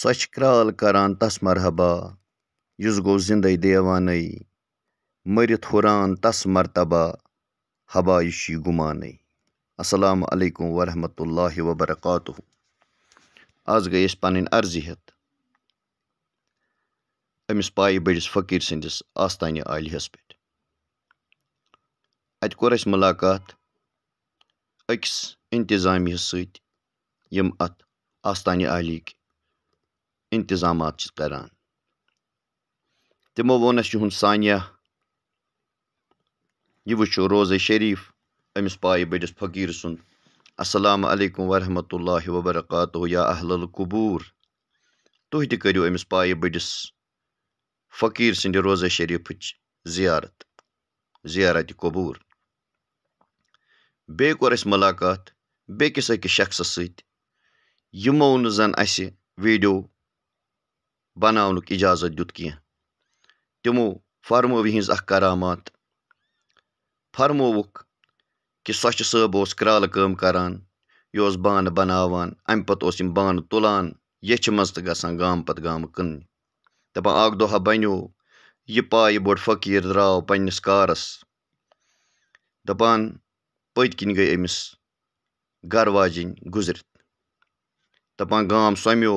سۄ چھِ کرٛال کَران تَس مرحبا یُس گوٚو زِندَے دیوانَے مٔرِتھ ہُران تَس مرتبہ حبا یہِ چھُ یہِ گُمانَے اَسَلامُ علیکُم رحمۃ اللہ وبرکاتہ آز گٔے أسۍ پَنٕنۍ عرضی ہٮ۪تھ أمِس پایہِ بٔڑِس فقیٖر سٕنٛدِس آستانہِ بڑس پٮ۪ٹھ اَتہِ کوٚر اَسہِ مُلاقات أکِس اہم سۭتۍ یِم اَتھ آستانہِ عالیک انتظامات اتظامات کرو وانیہ یہ ووزہ شرف امس پائے بڑس فقیر سند السلام علیکم و رحمۃ اللہ وبرکاتہ اہل القبور تہ تم پائے بڑیر سد روزہ شریف زیارت زیارت قبور بیس ملاقات بیس شخص ستو نیڈیو بناونُک اِجازت دیُت کینٛہہ تِمو اَکھ کرامات فرمووُکھ کہِ سۄچہِ صٲب اوس اوس اوس کرٛالہٕ کٲم یہِ بانہٕ بانہٕ اَمہِ پَتہٕ یِم تُلان ییٚچھِ منٛز دمو گژھان گامہٕ پَتہٕ گامہٕ کٕننہِ دَپان اَکھ بنانے بَنیو یہِ پایہِ بوٚڑ فقیٖر درٛاو پنٛنِس کارَس دَپان پٔتۍ کِنۍ گٔے أمِس گَرٕ واجیٚنۍ گُزرِتھ دَپان گام سۄمیو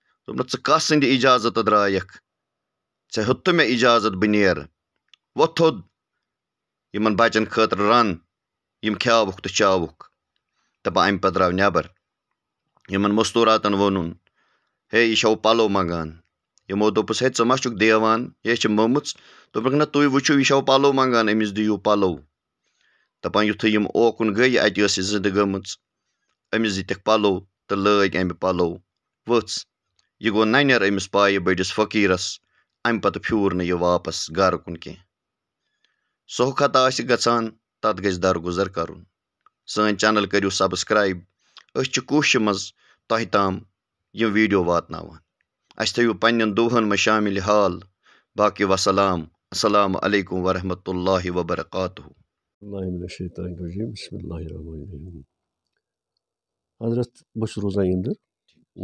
ژٕ کَس سٕنٛدِ اِجازت درٛایَکھ ژےٚ ہیوٚتُے مےٚ بہٕ نیرٕ وۄتھ تھوٚد یِمَن یِمَن بَچَن خٲطرٕ رَن یِم کھیٛاوُکھ تہٕ چاوُکھ دَپان اَمہِ پَتہٕ درٛاو نٮ۪بَر مستوٗراتَن ووٚنُن ہے یہِ دائک پَلو منٛگان یِمو دوٚپُس ہے ژٕ ما چھُکھ دیوان دبر چھِ مٔمٕژ دوٚپُکھ نہ تُہۍ وٕچھِو یہِ یہ پَلو منٛگان أمِس دِیِو پَلو دَپان یُتھُے یِم اوکُن گٔے اَتہِ ٲس یہِ گئی گٔمٕژ أمِس دِتِکھ پَلو تہٕ لٲگۍ اَمہِ پَلو ؤژھ یہ گو ننس پائی بڑس فقیرس امہ پہ پیور نا یہ واپس گرکن کی گان تات گھر درگزر کر سی چنل کرو سبسکرائب منٛز مز تام یہ ویڈیو واتن اہ تیو منٛز شامِل حال باقی وسلام السلام علیکم حضرت بہٕ اللہ روزان برکاتہ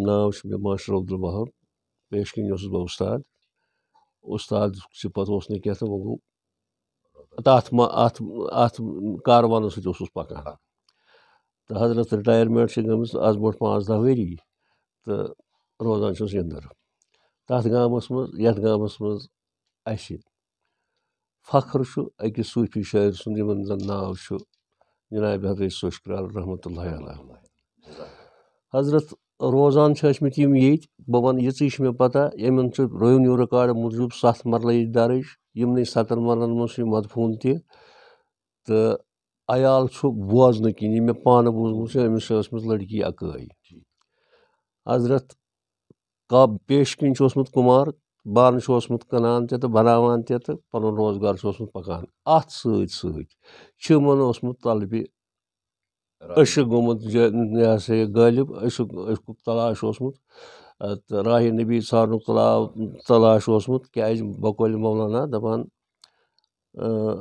ناو مےٚ ماشٹر عبدالوہاب پیش کِنۍ اوسُس بہٕ اُستاد اُستاد صِپَتھ اوس نہٕ کینٛہہ تہٕ وۄنۍ گوٚو تَتھ ما اَتھ اَتھ کاروانَس سۭتۍ اوسُس پَکان تہٕ حضرت رِٹایَرمٮ۪نٛٹ چھِ گٔمٕژ آز برونٛٹھ پانٛژھ دَہ ؤری تہٕ روزان چھُس یِنٛدٕر تَتھ گامَس منٛز یَتھ گامَس منٛز اَسہِ فخر چھُ أکِس صوٗفی شٲعر سُنٛد یِمَن زَن ناو چھُ جِناب حضرت سوشکرال رحمتہ اللہ علیہ حضرت روزان چھِ ٲسۍمٕتۍ یِم ییٚتہِ بہٕ وَنہٕ یِژٕے چھِ مےٚ پَتہ یِمَن چھُ رٮ۪ونیوٗ رِکاڈ موٗجوٗب سَتھ مَرلہٕ ییٚتہِ دَرٕج یِمنٕے سَتَن مَرلَن منٛز چھُ یہِ مدفوٗن تہِ تہٕ عیال چھُ بوزنہٕ کِنۍ یہِ مےٚ پانہٕ بوٗزمُت چھُ أمِس چھِ ٲسمٕژ لٔڑکی اَکٲے حضرت کاب پیش کِنۍ چھُ اوسمُت کُمار بانہٕ چھُ اوسمُت کٕنان تہِ تہٕ بَناوان تہِ تہٕ پَنُن روزگار چھُ اوسمُت پَکان اَتھ سۭتۍ سۭتۍ چھُ یِمَن اوسمُت طلبہِ अशु गोमुत यह हसा यह गालिब अशुक अशुक तलाश ओसमुत तो राह नबी सारनुक तला तलाश ओसमुत क्या बकौल मौलाना दपान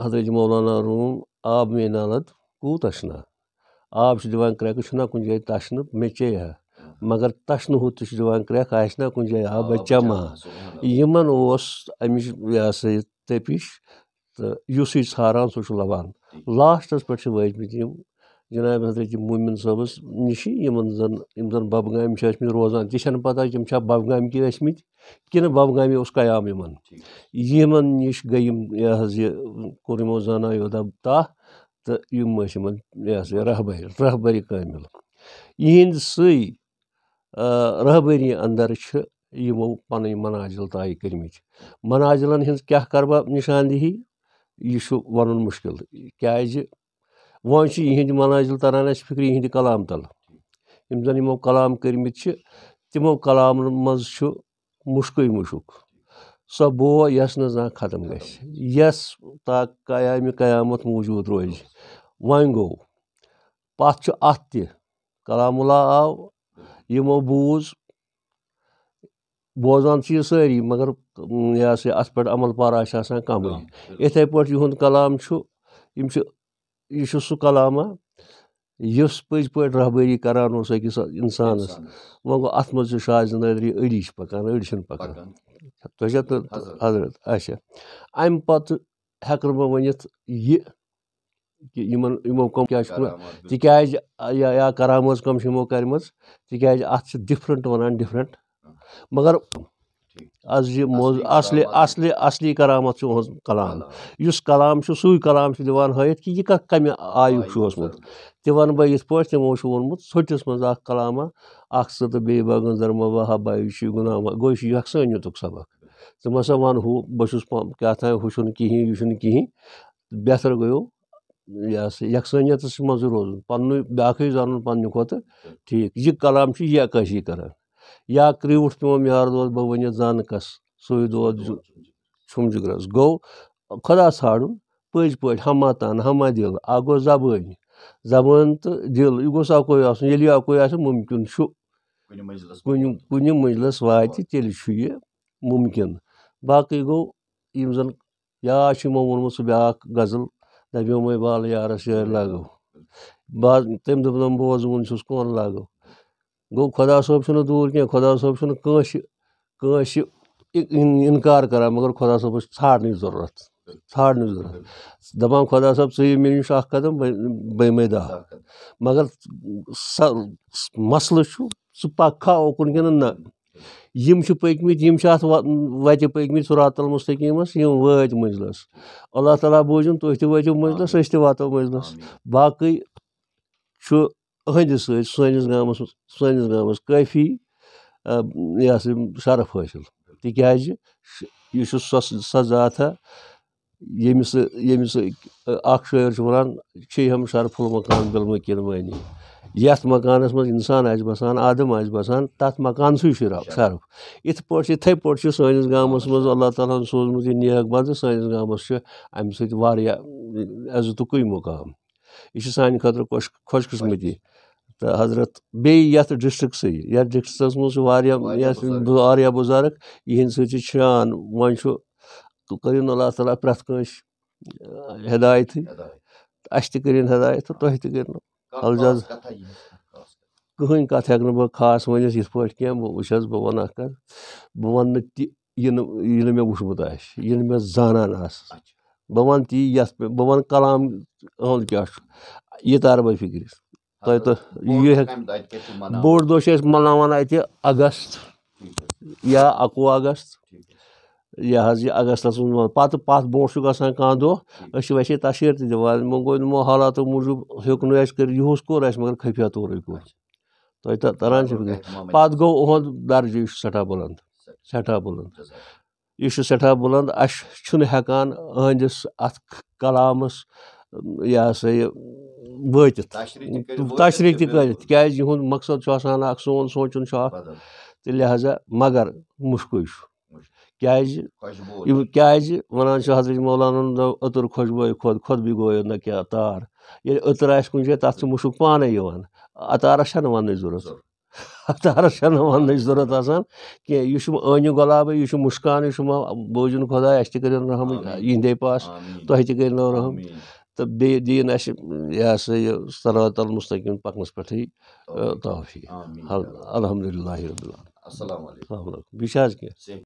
हजरत मौलाना रूम آب میانت کوٗتاہ چھُ نہ آب چھُ دِوان کرٛٮ۪کہٕ چھُنہ کُنہِ جایہِ تَشنہٕ میٚژے ہا مگر تَشنہٕ ہُتھ تہِ چھُ دِوان کرٛٮ۪کھ آسہِ نہ کُنہِ جایہِ آبَے چَما یِمَن اوس اَمِچ یہِ ہسا یہِ تٔپِش تہٕ یُس یہِ ژھاران سُہ چھُ لَبان لاسٹَس پٮ۪ٹھ چھِ وٲتۍمٕتۍ یِم جناب حضرت مومن صبس نشی ان چھِ مت روزان تہِ تب پتہ تم نِش گٔے یِم یہِ حظ یہِ کوٚر یِمو زانا دا تاہ تہٕ یِم ٲسۍ تو یہِ رحبری رہ بری قامل انہ سی رہ بری اندر پن منازل طے کرم منازلن ہا بہٕ نِشاندِہی یہِ چھُ وَنُن مُشکِل کیٛازِ وۄنۍ چھِ یِہِنٛدۍ مُلٲزِل تَران اَسہِ فِکرِ یِہِنٛدِ کَلام تَل یِم زَن یِمو کَلام کٔرۍمٕتۍ چھِ تِمو کَلامَن منٛز چھُ مُشکٕے مُشُک سۄ بو یۄس نہٕ زانٛہہ ختم گژھِ یۄس تا قیامہِ قیامت موٗجوٗد روزِ وۄنۍ گوٚو پَتھ چھُ اَتھ تہِ کَلام اللہ آو یِمو بوٗز بوزان چھِ یہِ سٲری مگر یہِ ہَسا اَتھ پٮ۪ٹھ عمل پارا چھِ آسان کَمٕے یِتھَے پٲٹھۍ یِہُنٛد کَلام چھُ یِم چھِ یہِ چھُ سُہ کلامہ یُس پٔزۍ پٲٹھۍ کران اوس أکِس اِنسانَس وۄنۍ گوٚو اَتھ منٛز اس پز پہ راہبری کروس انسانس و شاہ ندری اڑی پکان حضرت اچھا اَمہِ پَتہٕ ہٮ۪کہٕ نہٕ بہٕ ؤنِتھ یہِ کہِ یِمو آسیا یا پتہ ہوں چھِ یِمو کَرِمَژٕ تِکیازِ اَتھ چھِ تاز وَنان ڈفرنٹ ہاں۔ مگر جی۔ از یہ موضوع اصلہِ اصلہِ اصلی کرامت چھُ اُہُنٛد کلام یُس کلام چھُ سُے کلام چھُ دِوان ہٲیِتھ کہِ یہِ کَتھ کَمہِ آیُک چھُ اوسمُت تہِ وَنہٕ بہٕ یِتھ پٲٹھۍ تِمو چھُ ووٚنمُت ژھوٚٹِس منٛز اَکھ کلامہ اَکھ سُہ تہٕ بیٚیہِ بَگٕنۍ دَرما وَہا بَے چھُ گُنامہ گوٚو یہِ چھُ یَکسٲنیتُک سبق ژٕ مہ سا ہُہ بہٕ چھُس کیٛاہ تھام ہُہ چھُنہٕ کِہیٖنۍ یہِ چھُنہٕ کِہیٖنۍ بہتر گٔیو یہِ ہسا یَکسٲنیتَس منٛزٕے روزُن پَنٕنُے بیٛاکھٕے زانُن پنٛنہِ کھۄتہٕ ٹھیٖک یہِ کلام چھُ یہِ عکٲسی کران یا کوٹ پیم یار دن زانکس سو دم جگ گو خدا سان پہ ہمہ ییٚلہِ یہِ اَکوے آسہِ مُمکِن چھُ کُنہِ کُنہِ مٔنٛزلَس واتہِ تیٚلہِ چھُ یہِ مُمکِن باقٕے گوٚو یِم زَن یا چھُ یِمو ووٚنمُت سُہ بیٛاکھ غزل دپ بال یار یہ لاو با بوزوُن چھُس بوز لاگو گوٚو خۄدا صٲب چھُنہٕ دوٗر کینٛہہ خۄدا صٲب چھُنہٕ کٲنٛسہِ کٲنٛسہِ اِنکار کَران مگر خۄدا صٲبَس چھِ ژھانڈنٕچ ضروٗرت ژھانڈنٕچ ضروٗرت دَپان خۄدا صٲب ژٕ یہِ مےٚ نِش اَکھ قدم بٔے مےٚ دَہ مگر سۄ مسلہٕ چھُ ژٕ پَکھا اوکُن کِنہٕ نہ یِم چھِ پٔکۍمٕتۍ یِم چھِ اَتھ وَتہِ پٔکۍمٕتۍ صُراتل مُستقیٖمَس یِم وٲتۍ مٔنٛزلَس اللہ تعالیٰ بوٗزِن تُہۍ تہِ وٲتِو مٔنٛزلَس أسۍ تہِ واتو مٔنٛزلَس باقٕے چھُ سۭتۍ سٲنِس گامَس یہدے سر سام سامی یہ سم شرف حاصل ییٚمِس ییٚمِس اَکھ شٲعر چھُ وَنان چھِ ہم شرف المکان المقان بالمکنوانی یھ مکان مز انسان آہ بسان عادم آہ بسان تک مکان سر شرف یِتھ پٲٹھۍ پٲٹھۍ یِتھَے ات سٲنِس گامَس منٛز اللہ تعالیٰ ہَن سوٗزمُت یہِ نیک سٲنِس گامَس چھُ اَمہِ سۭتۍ واریاہ عزتُکُے مُقام یہِ چھُ سانہِ خٲطرٕ خۄش خۄش قسمتی تو حضرت بیٚیہِ یَتھ یَتھ ڈِسٹِرٛکسٕے ڈِسٹِرٛکَس منٛز چھُ واریاہ واریاہ بُزرٕگ یِہِنٛدِ سۭتۍ چھِ شان وۄنۍ چھُ و اللہ تعالیٰ پرٛٮ۪تھ کٲنٛسہِ اَسہِ تہِ پریت ہدایت تہٕ تۄہہِ تہِ تھی تر کٕہٕنۍ کَتھ ہٮ۪کہٕ نہٕ بہٕ خاص ؤنِتھ یِتھ پٲٹھۍ کینٛہہ بہٕ بہٕ بہٕ وٕچھ حظ وَنہٕ وَنہٕ اَکھ کَتھ نہٕ نہٕ نہٕ تہِ یہِ یہِ مےٚ وٕچھمُت آسہِ یہِ نہٕ مےٚ زانان آسہٕ اچھا۔ بہٕ وَنہٕ تی یَتھ بہٕ وَنہٕ کَلام آلام کیٛاہ چھُ یہِ تار بہ فِکرِ تۄہہِ تہٕ یہِ بوٚڑ دۄہ چھِ أسۍ مَناوان اَتہِ اَگست یا اَکوُہ اَگست یہِ حظ یہِ اَگستَس منٛز پَتہٕ پَتھ برونٛٹھ چھُ گژھان کانٛہہ دۄہ أسۍ چھِ ویسے تَشیٖر تہِ دِوان وۄنۍ گوٚو یِمو حالاتو موٗجوٗب ہیوٚک نہٕ اَسہِ کٔرِتھ یِہُس کوٚر اَسہِ مگر خفیہ طورٕے کوٚر اچھا۔ تۄہہِ تہٕ تَران چھِ پَتہٕ گوٚو اُہُنٛد درجہٕ یہِ چھُ سٮ۪ٹھاہ بُلنٛد سٮ۪ٹھاہ بُلنٛد یہِ چھُ سٮ۪ٹھاہ بُلنٛد اَسہِ چھُنہٕ ہٮ۪کان أہٕنٛدِس اَتھ کَلامَس یہِ ہَسا یہِ وش تشریح یِہُنٛد مقصد چھُ چھُ آسان اَکھ سون سونٛچُن اَکھ تہٕ لہذا مگر مُشکُے چھُ کیٛازِ کیٛازِ وَنان کنان حضرت مولانا تَتھ چھُ مُشُک پانَے یِوان اَتارَس چھَنہٕ وَننٕچ ضوٚرَتھ اَتارَس چھَنہٕ وَننٕچ ضوٚرَتھ آسان کینٛہہ یہِ چھُ ٲنہِ گۄلابٕے یہِ چھُ مُشکان یہِ چھُ بوٗزِن خۄداے اَسہِ تہِ اس رحم یِہِنٛدے پاس تۄہہِ تہِ تر رحم تہٕ بیٚیہِ دِیِن اَسہِ یہِ ہسا یہِ صراط المستقیٖم پَکنَس پٮ۪ٹھٕے توفیٖق الحمدُ اللہ رب السلام علیکُم بیٚیہِ چھِ حظ کینٛہہ